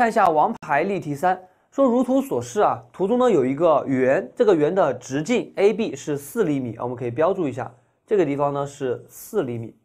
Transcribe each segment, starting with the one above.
看一下王牌例题三，说如图所示啊，图中呢有一个圆，这个圆的直径 AB 是四厘米，我们可以标注一下，这个地方呢是四厘米。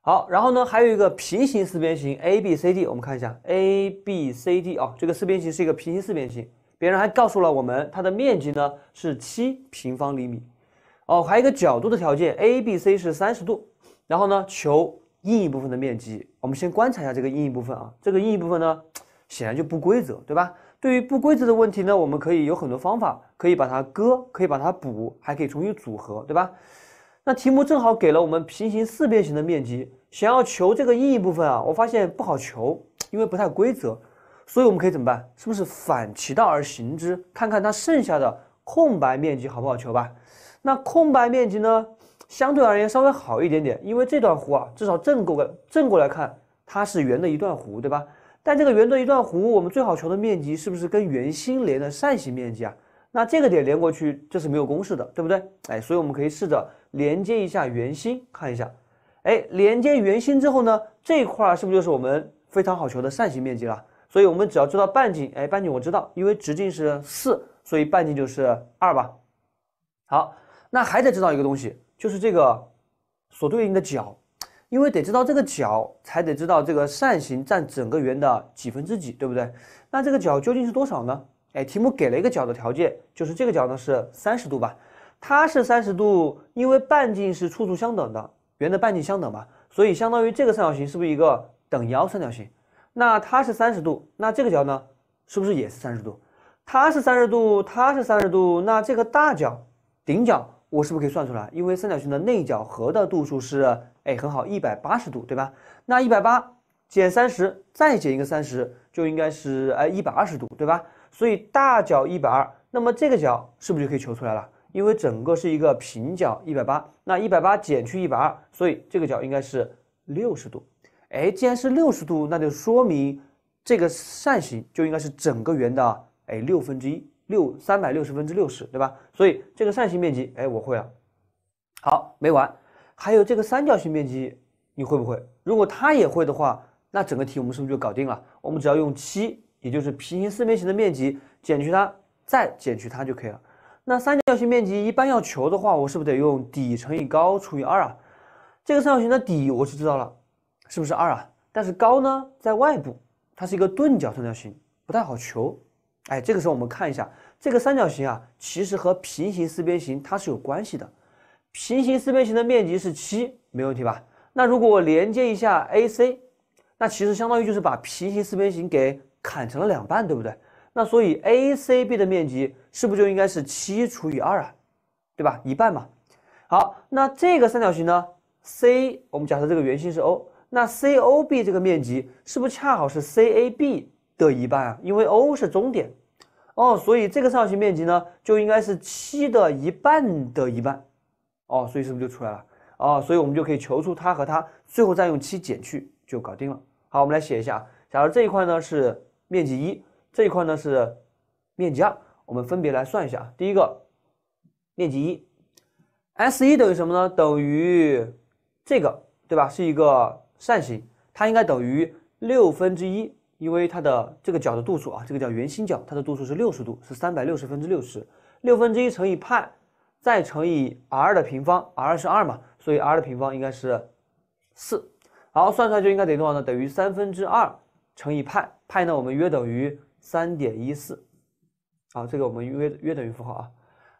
好，然后呢还有一个平行四边形 ABCD，我们看一下 ABCD 啊，这个四边形是一个平行四边形。别人还告诉了我们它的面积呢是七平方厘米，哦，还有一个角度的条件，ABC 是三十度，然后呢求阴影部分的面积。我们先观察一下这个阴影部分啊，这个阴影部分呢。显然就不规则，对吧？对于不规则的问题呢，我们可以有很多方法，可以把它割，可以把它补，还可以重新组合，对吧？那题目正好给了我们平行四边形的面积，想要求这个阴影部分啊，我发现不好求，因为不太规则，所以我们可以怎么办？是不是反其道而行之，看看它剩下的空白面积好不好求吧？那空白面积呢，相对而言稍微好一点点，因为这段弧啊，至少正过个正过来看，它是圆的一段弧，对吧？但这个圆的一段弧，我们最好求的面积是不是跟圆心连的扇形面积啊？那这个点连过去，这是没有公式的，对不对？哎，所以我们可以试着连接一下圆心，看一下。哎，连接圆心之后呢，这块是不是就是我们非常好求的扇形面积了？所以我们只要知道半径，哎，半径我知道，因为直径是四，所以半径就是二吧。好，那还得知道一个东西，就是这个所对应的角。因为得知道这个角，才得知道这个扇形占整个圆的几分之几，对不对？那这个角究竟是多少呢？哎，题目给了一个角的条件，就是这个角呢是三十度吧？它是三十度，因为半径是处处相等的，圆的半径相等嘛，所以相当于这个三角形是不是一个等腰三角形？那它是三十度，那这个角呢，是不是也是三十度？它是三十度，它是三十度，那这个大角顶角，我是不是可以算出来？因为三角形的内角和的度数是。哎，很好，一百八十度，对吧？那一百八减三十，再减一个三十，就应该是哎一百二十度，对吧？所以大角一百二，那么这个角是不是就可以求出来了？因为整个是一个平角一百八，那一百八减去一百二，所以这个角应该是六十度。哎，既然是六十度，那就说明这个扇形就应该是整个圆的哎六分之一，六三百六十分之六十，对吧？所以这个扇形面积哎我会了，好，没完。还有这个三角形面积，你会不会？如果它也会的话，那整个题我们是不是就搞定了？我们只要用七，也就是平行四边形的面积减去它，再减去它就可以了。那三角形面积一般要求的话，我是不是得用底乘以高除以二啊？这个三角形的底我是知道了，是不是二啊？但是高呢在外部，它是一个钝角三角形，不太好求。哎，这个时候我们看一下这个三角形啊，其实和平行四边形它是有关系的。平行四边形的面积是七，没问题吧？那如果我连接一下 AC，那其实相当于就是把平行四边形给砍成了两半，对不对？那所以 ACB 的面积是不是就应该是七除以二啊？对吧？一半嘛。好，那这个三角形呢？C，我们假设这个圆心是 O，那 COB 这个面积是不是恰好是 CAB 的一半啊？因为 O 是中点哦，所以这个三角形面积呢就应该是七的一半的一半。哦，所以是不是就出来了？啊，所以我们就可以求出它和它，最后再用七减去就搞定了。好，我们来写一下，假如这一块呢是面积一，这一块呢是面积二，我们分别来算一下啊。第一个面积一，S 一等于什么呢？等于这个，对吧？是一个扇形，它应该等于六分之一，因为它的这个角的度数啊，这个叫圆心角，它的度数是六十度，是三百六十分之六十六分之一乘以派。再乘以 r 的平方，r 是二嘛，所以 r 的平方应该是四，好，算出来就应该等于多少呢？等于三分之二乘以派，派呢我们约等于三点一四，好，这个我们约约等于符号啊。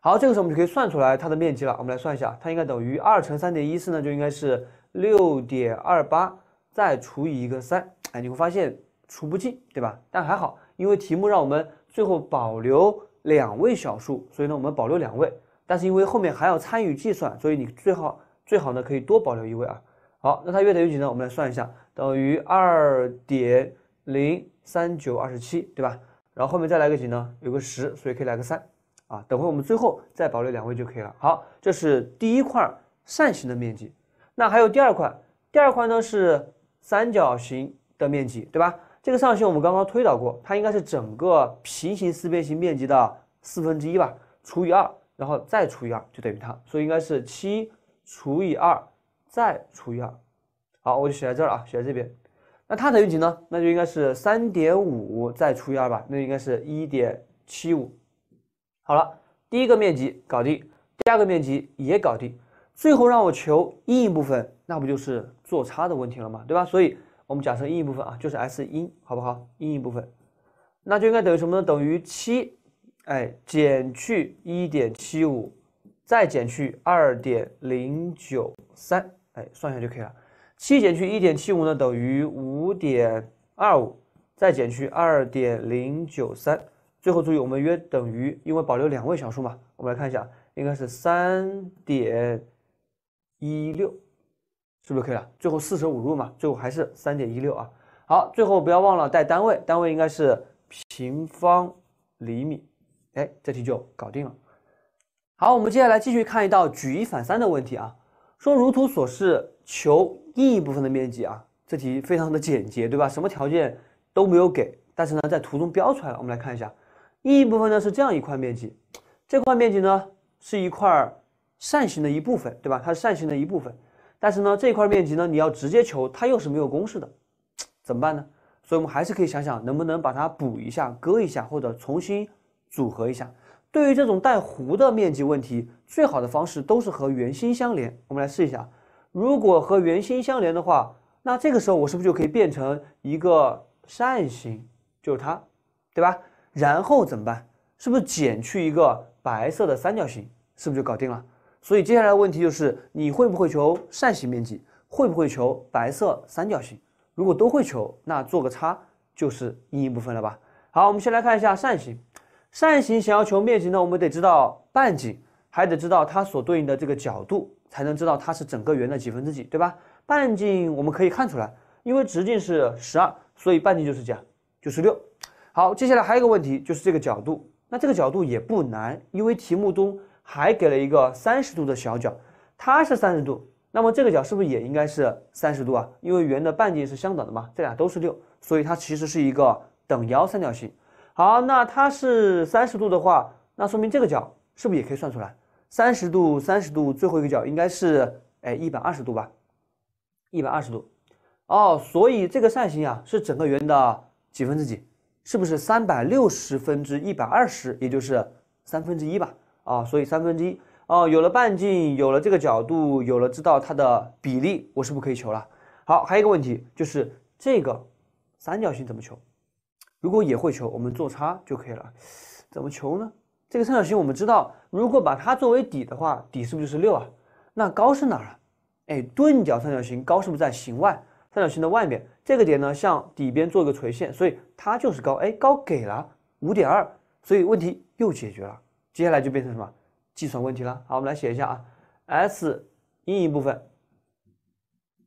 好，这个时候我们就可以算出来它的面积了。我们来算一下，它应该等于二乘三点一四呢，就应该是六点二八，再除以一个三，哎，你会发现除不尽，对吧？但还好，因为题目让我们最后保留两位小数，所以呢，我们保留两位。但是因为后面还要参与计算，所以你最好最好呢可以多保留一位啊。好，那它约等于几呢？我们来算一下，等于二点零三九二十七，对吧？然后后面再来个几呢？有个十，所以可以来个三啊。等会我们最后再保留两位就可以了。好，这是第一块扇形的面积。那还有第二块，第二块呢是三角形的面积，对吧？这个上形我们刚刚推导过，它应该是整个平行四边形面积的四分之一吧，除以二。然后再除以二就等于它，所以应该是七除以二再除以二，好，我就写在这儿啊，写在这边。那它等于几呢？那就应该是三点五再除以二吧，那应该是一点七五。好了，第一个面积搞定，第二个面积也搞定。最后让我求阴影部分，那不就是做差的问题了吗？对吧？所以我们假设阴影部分啊就是 S 阴，好不好？阴影部分，那就应该等于什么呢？等于七。哎，减去一点七五，再减去二点零九三，哎，算一下就可以了。七减去一点七五呢，等于五点二五，再减去二点零九三，最后注意我们约等于，因为保留两位小数嘛，我们来看一下，应该是三点一六，是不是可以了？最后四舍五入嘛，最后还是三点一六啊。好，最后不要忘了带单位，单位应该是平方厘米。哎，这题就搞定了。好，我们接下来继续看一道举一反三的问题啊。说如图所示，求阴影部分的面积啊。这题非常的简洁，对吧？什么条件都没有给，但是呢，在图中标出来了。我们来看一下，阴影部分呢是这样一块面积，这块面积呢是一块扇形的一部分，对吧？它是扇形的一部分，但是呢，这块面积呢你要直接求，它又是没有公式的，怎么办呢？所以我们还是可以想想能不能把它补一下、割一下，或者重新。组合一下，对于这种带弧的面积问题，最好的方式都是和圆心相连。我们来试一下，如果和圆心相连的话，那这个时候我是不是就可以变成一个扇形？就是它，对吧？然后怎么办？是不是减去一个白色的三角形？是不是就搞定了？所以接下来的问题就是，你会不会求扇形面积？会不会求白色三角形？如果都会求，那做个差就是阴影部分了吧？好，我们先来看一下扇形。扇形想要求面积呢，我们得知道半径，还得知道它所对应的这个角度，才能知道它是整个圆的几分之几，对吧？半径我们可以看出来，因为直径是十二，所以半径就是几啊？就是六。好，接下来还有一个问题就是这个角度，那这个角度也不难，因为题目中还给了一个三十度的小角，它是三十度，那么这个角是不是也应该是三十度啊？因为圆的半径是相等的嘛，这俩都是六，所以它其实是一个等腰三角形。好，那它是三十度的话，那说明这个角是不是也可以算出来？三十度，三十度，最后一个角应该是哎一百二十度吧？一百二十度，哦，所以这个扇形啊是整个圆的几分之几？是不是三百六十分之一百二十，也就是三分之一吧？啊，所以三分之一哦，有了半径，有了这个角度，有了知道它的比例，我是不可以求了。好，还有一个问题就是这个三角形怎么求？如果也会求，我们做差就可以了。怎么求呢？这个三角形，我们知道，如果把它作为底的话，底是不是就是六啊？那高是哪儿啊？哎，钝角三角形高是不是在形外？三角形的外面这个点呢，向底边做一个垂线，所以它就是高。哎，高给了五点二，所以问题又解决了。接下来就变成什么计算问题了？好，我们来写一下啊。S 阴影部分，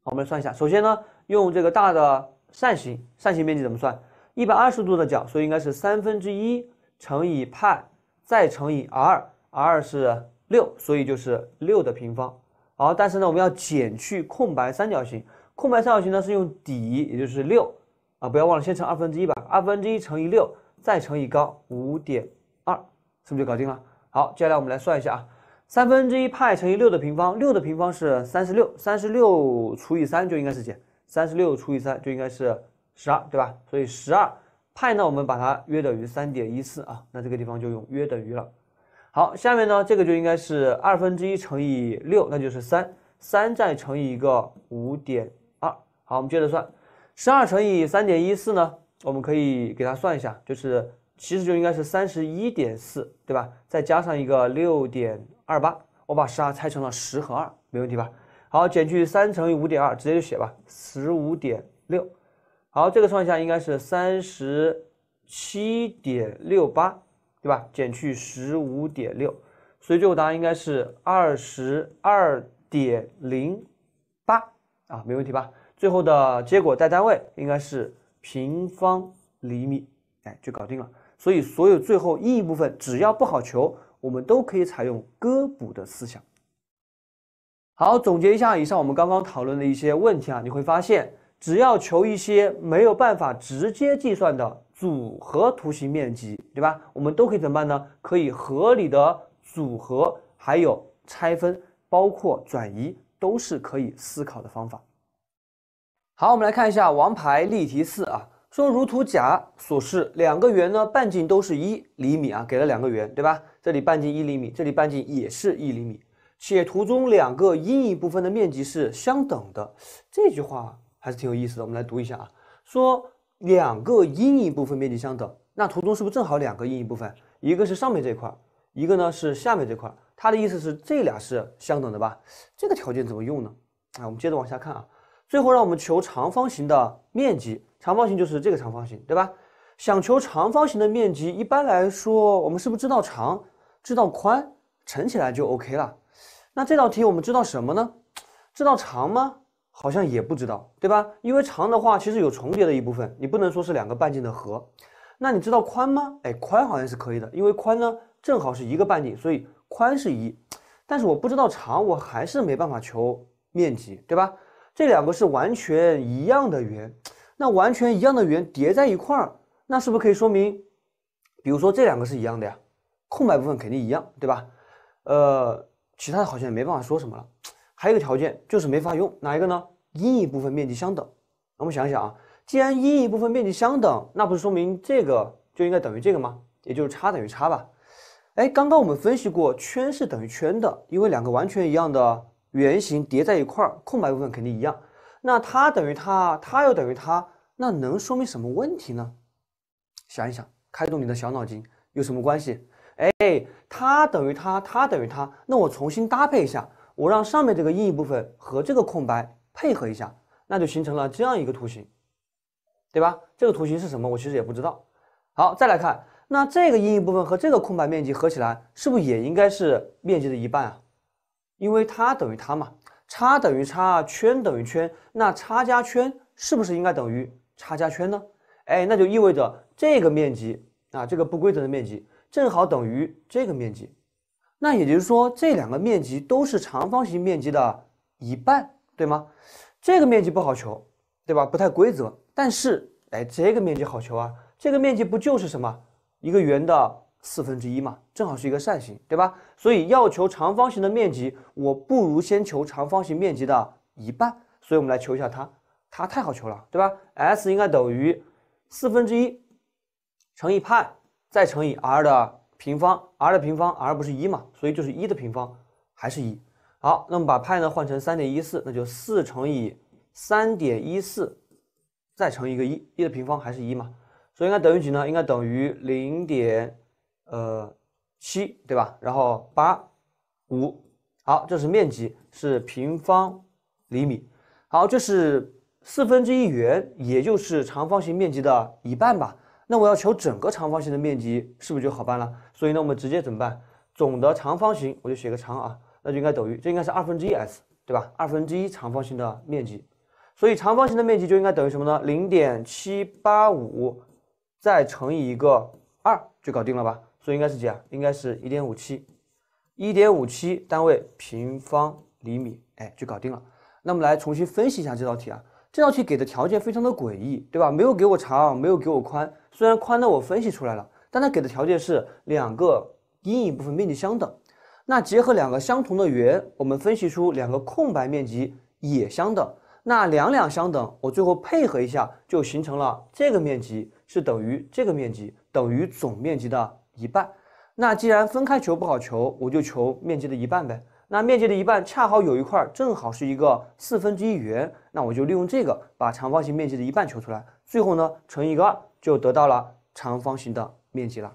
我们来算一下。首先呢，用这个大的扇形，扇形面积怎么算？一百二十度的角，所以应该是三分之一乘以派再乘以 r，r 是六，所以就是六的平方。好，但是呢，我们要减去空白三角形。空白三角形呢是用底，也就是六啊，不要忘了先乘二分之一吧，二分之一乘以六再乘以高五点二，是不是就搞定了？好，接下来我们来算一下啊，三分之一派乘以六的平方，六的平方是三十六，三十六除以三就应该是几？三十六除以三就应该是。十二对吧？所以十二派呢，我们把它约等于三点一四啊。那这个地方就用约等于了。好，下面呢，这个就应该是二分之一乘以六，那就是三。三再乘以一个五点二，好，我们接着算。十二乘以三点一四呢，我们可以给它算一下，就是其实就应该是三十一点四，对吧？再加上一个六点二八，我把十二拆成了十和二，没问题吧？好，减去三乘以五点二，直接就写吧，十五点六。好，这个算一下，应该是三十七点六八，对吧？减去十五点六，所以最后答案应该是二十二点零八啊，没问题吧？最后的结果带单位应该是平方厘米，哎，就搞定了。所以所有最后阴影部分只要不好求，我们都可以采用割补的思想。好，总结一下，以上我们刚刚讨论的一些问题啊，你会发现。只要求一些没有办法直接计算的组合图形面积，对吧？我们都可以怎么办呢？可以合理的组合，还有拆分，包括转移，都是可以思考的方法。好，我们来看一下王牌例题四啊，说如图甲所示，两个圆呢，半径都是一厘米啊，给了两个圆，对吧？这里半径一厘米，这里半径也是一厘米，且图中两个阴影部分的面积是相等的，这句话。还是挺有意思的，我们来读一下啊。说两个阴影部分面积相等，那图中是不是正好两个阴影部分？一个是上面这块，一个呢是下面这块。它的意思是这俩是相等的吧？这个条件怎么用呢？啊，我们接着往下看啊。最后让我们求长方形的面积，长方形就是这个长方形，对吧？想求长方形的面积，一般来说我们是不是知道长、知道宽，乘起来就 OK 了？那这道题我们知道什么呢？知道长吗？好像也不知道，对吧？因为长的话其实有重叠的一部分，你不能说是两个半径的和。那你知道宽吗？哎，宽好像是可以的，因为宽呢正好是一个半径，所以宽是一。但是我不知道长，我还是没办法求面积，对吧？这两个是完全一样的圆，那完全一样的圆叠在一块儿，那是不是可以说明，比如说这两个是一样的呀？空白部分肯定一样，对吧？呃，其他的好像也没办法说什么了。还有一个条件就是没法用哪一个呢？阴影部分面积相等。我们想一想啊，既然阴影部分面积相等，那不是说明这个就应该等于这个吗？也就是差等于差吧？哎，刚刚我们分析过，圈是等于圈的，因为两个完全一样的圆形叠在一块儿，空白部分肯定一样。那它等于它，它又等于它，那能说明什么问题呢？想一想，开动你的小脑筋，有什么关系？哎，它等于它，它等于它，那我重新搭配一下。我让上面这个阴影部分和这个空白配合一下，那就形成了这样一个图形，对吧？这个图形是什么？我其实也不知道。好，再来看，那这个阴影部分和这个空白面积合起来，是不是也应该是面积的一半啊？因为它等于它嘛，差等于差，圈等于圈，那差加圈是不是应该等于差加圈呢？哎，那就意味着这个面积，啊，这个不规则的面积正好等于这个面积。那也就是说，这两个面积都是长方形面积的一半，对吗？这个面积不好求，对吧？不太规则。但是，哎，这个面积好求啊！这个面积不就是什么一个圆的四分之一嘛？正好是一个扇形，对吧？所以，要求长方形的面积，我不如先求长方形面积的一半。所以我们来求一下它，它太好求了，对吧？S 应该等于四分之一乘以派再乘以 r 的。平方，r 的平方，r 不是一嘛，所以就是一的平方，还是一。好，那么把派呢换成三点一四，那就四乘以三点一四，再乘一个一，一的平方还是一嘛，所以应该等于几呢？应该等于零点呃七对吧？然后八五，好，这是面积是平方厘米。好，这是四分之一圆，也就是长方形面积的一半吧。那我要求整个长方形的面积，是不是就好办了？所以呢，我们直接怎么办？总的长方形，我就写个长啊，那就应该等于，这应该是二分之一 S，对吧？二分之一长方形的面积，所以长方形的面积就应该等于什么呢？零点七八五，再乘以一个二，就搞定了吧？所以应该是几啊？应该是一点五七，一点五七单位平方厘米，哎，就搞定了。那么来重新分析一下这道题啊。这道题给的条件非常的诡异，对吧？没有给我长，没有给我宽。虽然宽呢我分析出来了，但他给的条件是两个阴影部分面积相等。那结合两个相同的圆，我们分析出两个空白面积也相等。那两两相等，我最后配合一下，就形成了这个面积是等于这个面积等于总面积的一半。那既然分开求不好求，我就求面积的一半呗。那面积的一半恰好有一块，正好是一个四分之一圆，那我就利用这个把长方形面积的一半求出来，最后呢乘一个二，就得到了长方形的面积了。